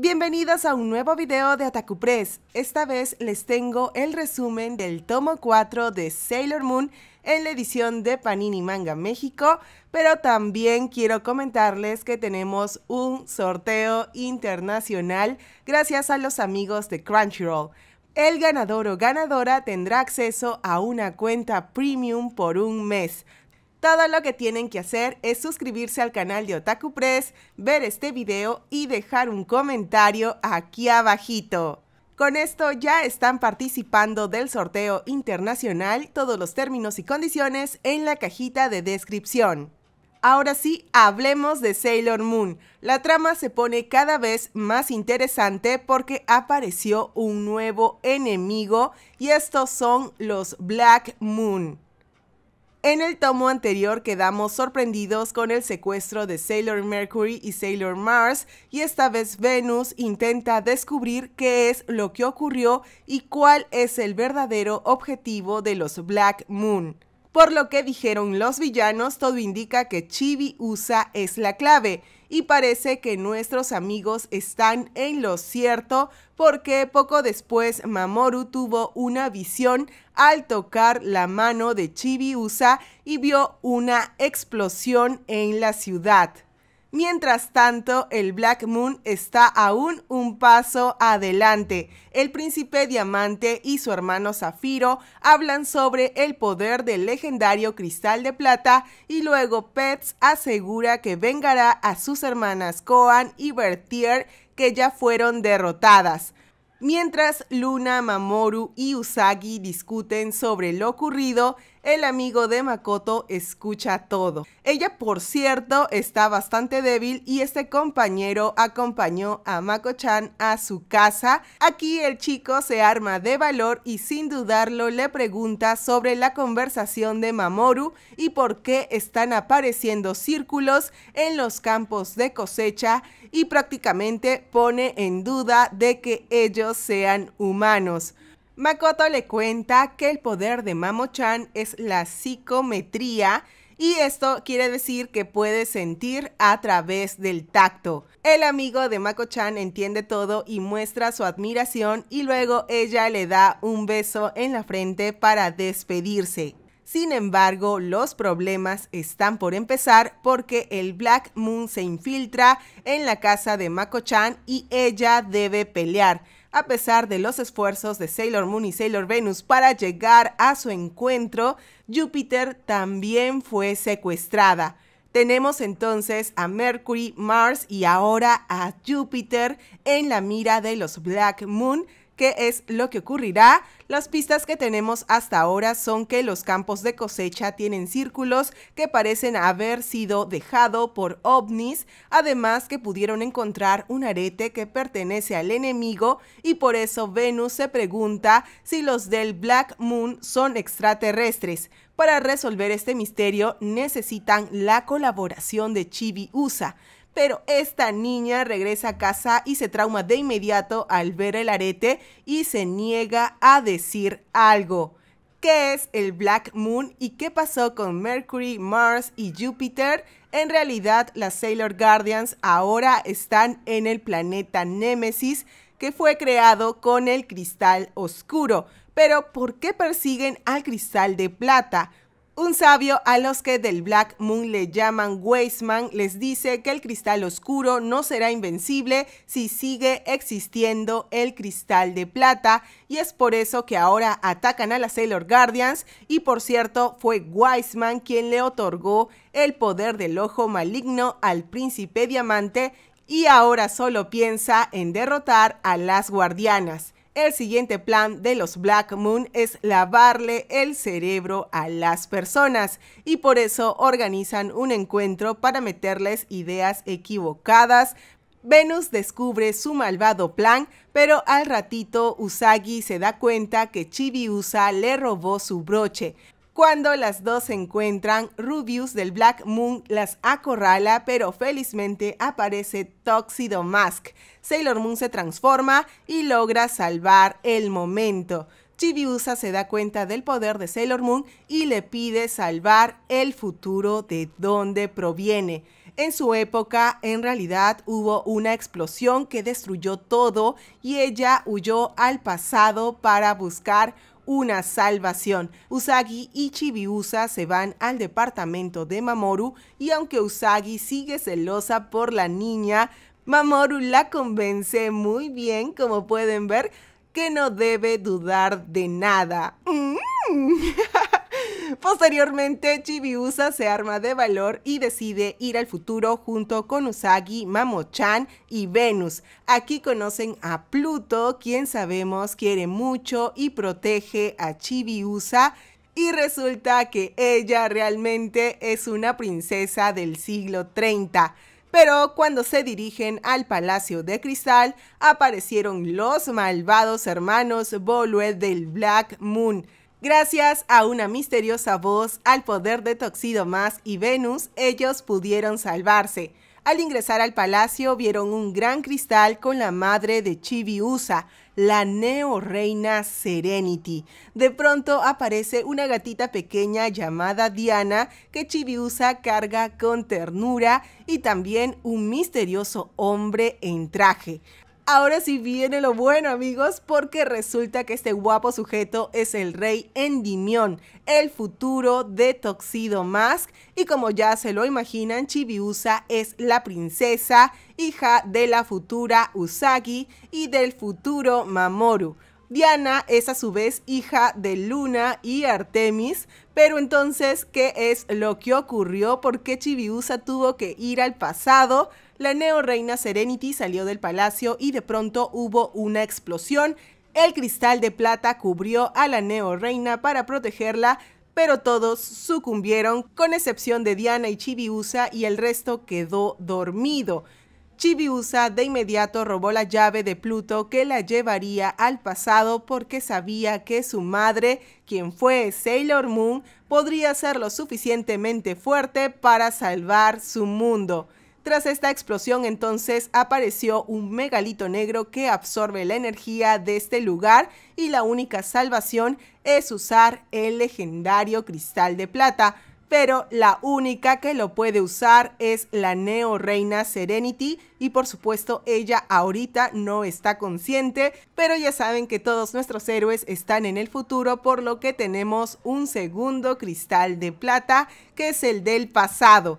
Bienvenidos a un nuevo video de atacupress Esta vez les tengo el resumen del tomo 4 de Sailor Moon en la edición de Panini Manga México, pero también quiero comentarles que tenemos un sorteo internacional gracias a los amigos de Crunchyroll. El ganador o ganadora tendrá acceso a una cuenta premium por un mes. Todo lo que tienen que hacer es suscribirse al canal de Otaku Press, ver este video y dejar un comentario aquí abajito. Con esto ya están participando del sorteo internacional todos los términos y condiciones en la cajita de descripción. Ahora sí, hablemos de Sailor Moon. La trama se pone cada vez más interesante porque apareció un nuevo enemigo y estos son los Black Moon. En el tomo anterior quedamos sorprendidos con el secuestro de Sailor Mercury y Sailor Mars y esta vez Venus intenta descubrir qué es lo que ocurrió y cuál es el verdadero objetivo de los Black Moon. Por lo que dijeron los villanos, todo indica que Chibi Usa es la clave y parece que nuestros amigos están en lo cierto porque poco después Mamoru tuvo una visión al tocar la mano de Chibiusa y vio una explosión en la ciudad. Mientras tanto, el Black Moon está aún un paso adelante. El príncipe Diamante y su hermano Zafiro hablan sobre el poder del legendario Cristal de Plata y luego Pets asegura que vengará a sus hermanas Coan y Bertier que ya fueron derrotadas. Mientras Luna, Mamoru y Usagi discuten sobre lo ocurrido, el amigo de Makoto escucha todo. Ella, por cierto, está bastante débil y este compañero acompañó a Mako-chan a su casa. Aquí el chico se arma de valor y sin dudarlo le pregunta sobre la conversación de Mamoru y por qué están apareciendo círculos en los campos de cosecha y prácticamente pone en duda de que ellos sean humanos. Makoto le cuenta que el poder de Mamo-chan es la psicometría y esto quiere decir que puede sentir a través del tacto. El amigo de Mako-chan entiende todo y muestra su admiración y luego ella le da un beso en la frente para despedirse. Sin embargo, los problemas están por empezar porque el Black Moon se infiltra en la casa de Mako-chan y ella debe pelear. A pesar de los esfuerzos de Sailor Moon y Sailor Venus para llegar a su encuentro, Júpiter también fue secuestrada. Tenemos entonces a Mercury, Mars y ahora a Júpiter en la mira de los Black Moon, qué es lo que ocurrirá. Las pistas que tenemos hasta ahora son que los campos de cosecha tienen círculos que parecen haber sido dejado por ovnis, además que pudieron encontrar un arete que pertenece al enemigo y por eso Venus se pregunta si los del Black Moon son extraterrestres. Para resolver este misterio necesitan la colaboración de Chibi USA, pero esta niña regresa a casa y se trauma de inmediato al ver el arete y se niega a decir algo. ¿Qué es el Black Moon y qué pasó con Mercury, Mars y Júpiter? En realidad, las Sailor Guardians ahora están en el planeta Némesis, que fue creado con el cristal oscuro. Pero, ¿por qué persiguen al cristal de plata? Un sabio a los que del Black Moon le llaman Weisman les dice que el cristal oscuro no será invencible si sigue existiendo el cristal de plata y es por eso que ahora atacan a las Sailor Guardians y por cierto fue Weisman quien le otorgó el poder del ojo maligno al príncipe diamante y ahora solo piensa en derrotar a las guardianas. El siguiente plan de los Black Moon es lavarle el cerebro a las personas y por eso organizan un encuentro para meterles ideas equivocadas. Venus descubre su malvado plan, pero al ratito Usagi se da cuenta que Chibiusa le robó su broche. Cuando las dos se encuentran, Rubius del Black Moon las acorrala, pero felizmente aparece Tóxido Mask. Sailor Moon se transforma y logra salvar el momento. Chibiusa se da cuenta del poder de Sailor Moon y le pide salvar el futuro de donde proviene. En su época, en realidad, hubo una explosión que destruyó todo y ella huyó al pasado para buscar una salvación. Usagi y Chibiusa se van al departamento de Mamoru y aunque Usagi sigue celosa por la niña, Mamoru la convence muy bien, como pueden ver, que no debe dudar de nada. Mm. Posteriormente, Chibiusa se arma de valor y decide ir al futuro junto con Usagi, Mamochan y Venus. Aquí conocen a Pluto, quien sabemos quiere mucho y protege a Chibiusa y resulta que ella realmente es una princesa del siglo 30. Pero cuando se dirigen al Palacio de Cristal, aparecieron los malvados hermanos Bolue del Black Moon, Gracias a una misteriosa voz, al poder de Toxido Más y Venus, ellos pudieron salvarse. Al ingresar al palacio vieron un gran cristal con la madre de Chibiusa, la neo reina Serenity. De pronto aparece una gatita pequeña llamada Diana que Chibiusa carga con ternura y también un misterioso hombre en traje. Ahora sí viene lo bueno, amigos, porque resulta que este guapo sujeto es el rey Endymion, el futuro de Toxido Mask. Y como ya se lo imaginan, Chibiusa es la princesa, hija de la futura Usagi y del futuro Mamoru. Diana es a su vez hija de Luna y Artemis, pero entonces, ¿qué es lo que ocurrió? ¿Por qué Chibiusa tuvo que ir al pasado la neoreina Serenity salió del palacio y de pronto hubo una explosión. El cristal de plata cubrió a la neoreina para protegerla, pero todos sucumbieron, con excepción de Diana y Chibiusa, y el resto quedó dormido. Chibiusa de inmediato robó la llave de Pluto que la llevaría al pasado porque sabía que su madre, quien fue Sailor Moon, podría ser lo suficientemente fuerte para salvar su mundo. Tras esta explosión entonces apareció un megalito negro que absorbe la energía de este lugar y la única salvación es usar el legendario cristal de plata, pero la única que lo puede usar es la Neo Reina Serenity y por supuesto ella ahorita no está consciente, pero ya saben que todos nuestros héroes están en el futuro por lo que tenemos un segundo cristal de plata que es el del pasado.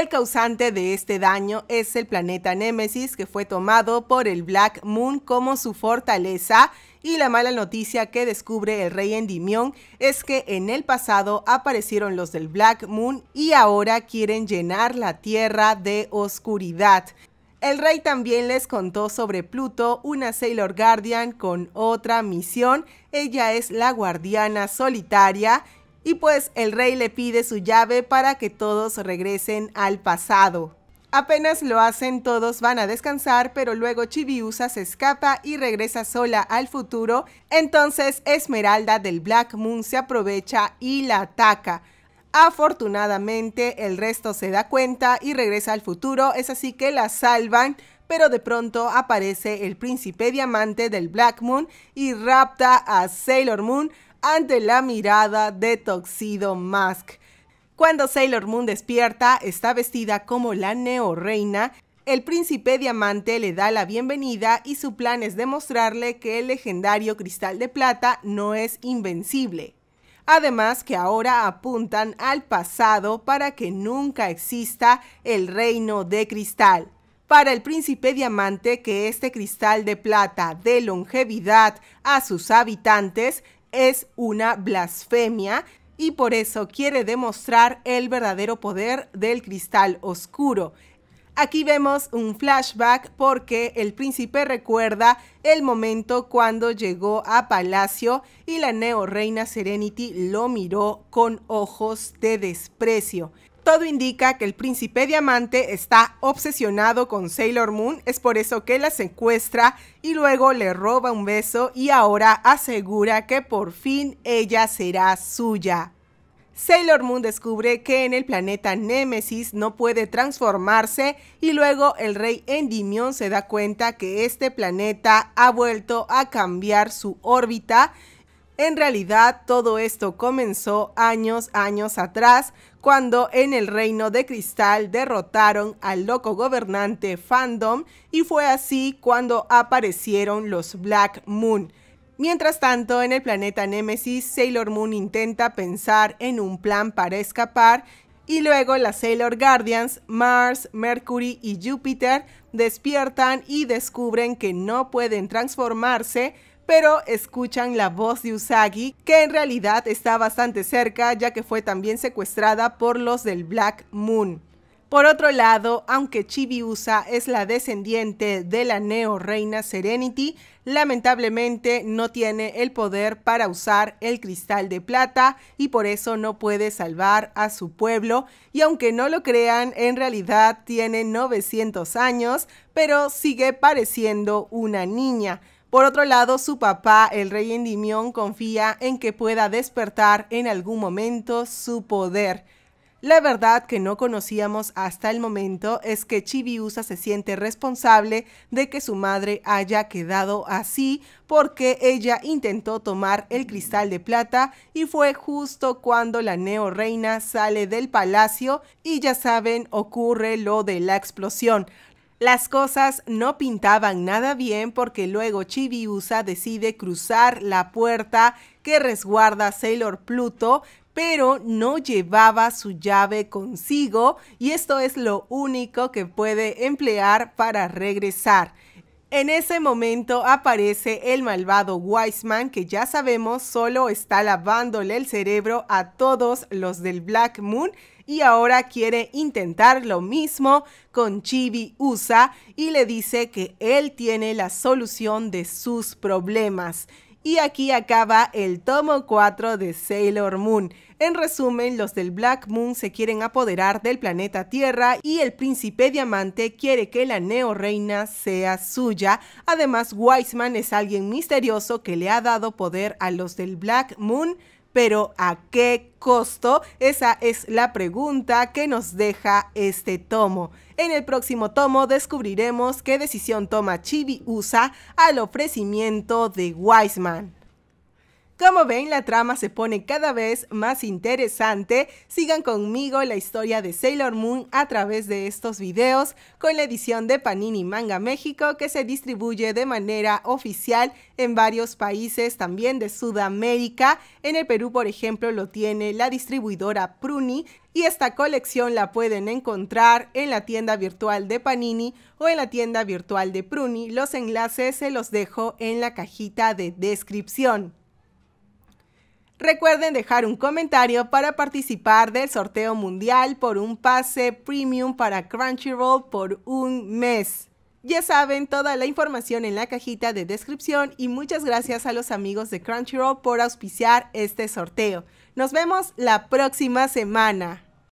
El causante de este daño es el planeta Némesis, que fue tomado por el Black Moon como su fortaleza. Y la mala noticia que descubre el rey Endymion es que en el pasado aparecieron los del Black Moon y ahora quieren llenar la tierra de oscuridad. El rey también les contó sobre Pluto, una Sailor Guardian con otra misión. Ella es la guardiana solitaria y pues el rey le pide su llave para que todos regresen al pasado. Apenas lo hacen, todos van a descansar, pero luego Chibiusa se escapa y regresa sola al futuro. Entonces Esmeralda del Black Moon se aprovecha y la ataca. Afortunadamente el resto se da cuenta y regresa al futuro, es así que la salvan, pero de pronto aparece el príncipe diamante del Black Moon y rapta a Sailor Moon ante la mirada de Tuxedo Mask. Cuando Sailor Moon despierta, está vestida como la Neo Reina. El príncipe diamante le da la bienvenida y su plan es demostrarle que el legendario cristal de plata no es invencible. Además que ahora apuntan al pasado para que nunca exista el reino de cristal. Para el príncipe diamante que este cristal de plata de longevidad a sus habitantes es una blasfemia y por eso quiere demostrar el verdadero poder del cristal oscuro. Aquí vemos un flashback porque el príncipe recuerda el momento cuando llegó a palacio y la neo reina Serenity lo miró con ojos de desprecio. Todo indica que el príncipe diamante está obsesionado con Sailor Moon, es por eso que la secuestra y luego le roba un beso y ahora asegura que por fin ella será suya. Sailor Moon descubre que en el planeta Némesis no puede transformarse y luego el rey Endymion se da cuenta que este planeta ha vuelto a cambiar su órbita en realidad, todo esto comenzó años, años atrás, cuando en el Reino de Cristal derrotaron al loco gobernante Fandom y fue así cuando aparecieron los Black Moon. Mientras tanto, en el planeta Nemesis, Sailor Moon intenta pensar en un plan para escapar y luego las Sailor Guardians, Mars, Mercury y Júpiter despiertan y descubren que no pueden transformarse pero escuchan la voz de Usagi, que en realidad está bastante cerca ya que fue también secuestrada por los del Black Moon. Por otro lado, aunque Chibiusa es la descendiente de la neo reina Serenity, lamentablemente no tiene el poder para usar el cristal de plata y por eso no puede salvar a su pueblo. Y aunque no lo crean, en realidad tiene 900 años, pero sigue pareciendo una niña. Por otro lado, su papá, el rey Endimión, confía en que pueda despertar en algún momento su poder. La verdad que no conocíamos hasta el momento es que Chibiusa se siente responsable de que su madre haya quedado así porque ella intentó tomar el cristal de plata y fue justo cuando la neo reina sale del palacio y ya saben ocurre lo de la explosión. Las cosas no pintaban nada bien porque luego Chibiusa decide cruzar la puerta que resguarda Sailor Pluto, pero no llevaba su llave consigo y esto es lo único que puede emplear para regresar. En ese momento aparece el malvado Wiseman que ya sabemos solo está lavándole el cerebro a todos los del Black Moon y ahora quiere intentar lo mismo con Chibi Usa y le dice que él tiene la solución de sus problemas. Y aquí acaba el tomo 4 de Sailor Moon. En resumen, los del Black Moon se quieren apoderar del planeta Tierra y el príncipe diamante quiere que la neo reina sea suya. Además, Wiseman es alguien misterioso que le ha dado poder a los del Black Moon pero ¿a qué costo? Esa es la pregunta que nos deja este tomo. En el próximo tomo descubriremos qué decisión toma Chibi USA al ofrecimiento de Wiseman. Como ven, la trama se pone cada vez más interesante. Sigan conmigo la historia de Sailor Moon a través de estos videos con la edición de Panini Manga México que se distribuye de manera oficial en varios países también de Sudamérica. En el Perú, por ejemplo, lo tiene la distribuidora Pruni y esta colección la pueden encontrar en la tienda virtual de Panini o en la tienda virtual de Pruni. Los enlaces se los dejo en la cajita de descripción. Recuerden dejar un comentario para participar del sorteo mundial por un pase premium para Crunchyroll por un mes. Ya saben, toda la información en la cajita de descripción y muchas gracias a los amigos de Crunchyroll por auspiciar este sorteo. Nos vemos la próxima semana.